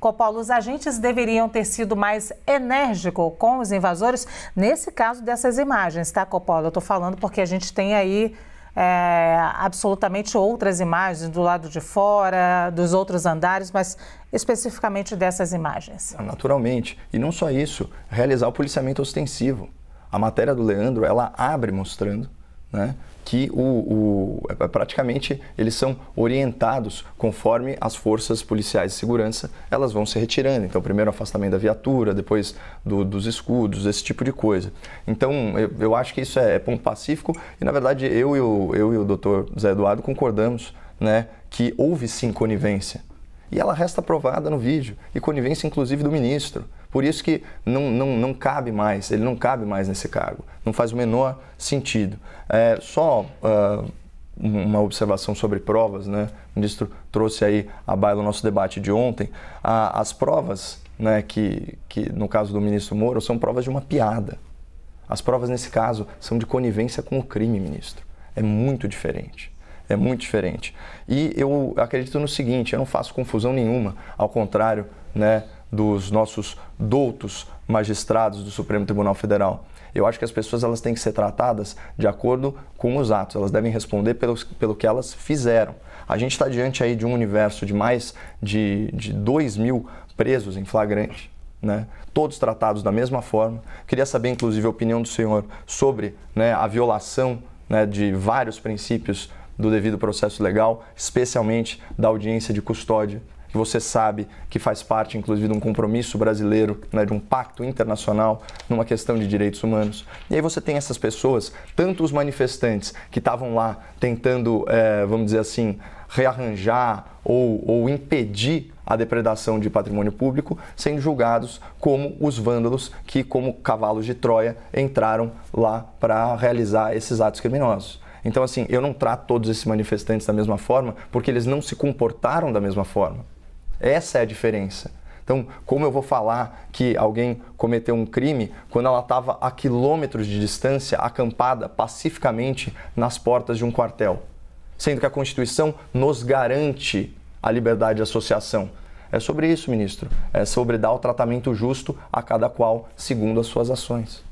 Copolo, os agentes deveriam ter sido mais enérgicos com os invasores nesse caso dessas imagens, tá, Copolo? Eu estou falando porque a gente tem aí é, absolutamente outras imagens do lado de fora, dos outros andares, mas especificamente dessas imagens. Ah, naturalmente. E não só isso, realizar o policiamento ostensivo. A matéria do Leandro, ela abre mostrando né? que o, o, é, praticamente eles são orientados conforme as forças policiais de segurança elas vão se retirando. Então, primeiro o afastamento da viatura, depois do, dos escudos, esse tipo de coisa. Então, eu, eu acho que isso é, é ponto pacífico e, na verdade, eu e o, eu e o doutor Zé Eduardo concordamos né, que houve sim conivência. E ela resta provada no vídeo, e conivência inclusive do ministro. Por isso que não, não, não cabe mais, ele não cabe mais nesse cargo. Não faz o menor sentido. É, só uh, uma observação sobre provas, né? O ministro trouxe aí a baila o nosso debate de ontem. A, as provas, né, que, que no caso do ministro Moro, são provas de uma piada. As provas, nesse caso, são de conivência com o crime, ministro. É muito diferente. É muito diferente. E eu acredito no seguinte: eu não faço confusão nenhuma, ao contrário, né? dos nossos doutos magistrados do Supremo Tribunal Federal. Eu acho que as pessoas elas têm que ser tratadas de acordo com os atos, elas devem responder pelo, pelo que elas fizeram. A gente está diante aí de um universo de mais de, de 2 mil presos em flagrante, né? todos tratados da mesma forma. Queria saber, inclusive, a opinião do senhor sobre né, a violação né, de vários princípios do devido processo legal, especialmente da audiência de custódia que você sabe que faz parte, inclusive, de um compromisso brasileiro, né, de um pacto internacional numa questão de direitos humanos. E aí você tem essas pessoas, tanto os manifestantes que estavam lá tentando, é, vamos dizer assim, rearranjar ou, ou impedir a depredação de patrimônio público, sendo julgados como os vândalos que, como cavalos de Troia, entraram lá para realizar esses atos criminosos. Então, assim, eu não trato todos esses manifestantes da mesma forma, porque eles não se comportaram da mesma forma. Essa é a diferença. Então, como eu vou falar que alguém cometeu um crime quando ela estava a quilômetros de distância, acampada pacificamente nas portas de um quartel? Sendo que a Constituição nos garante a liberdade de associação. É sobre isso, ministro. É sobre dar o tratamento justo a cada qual segundo as suas ações.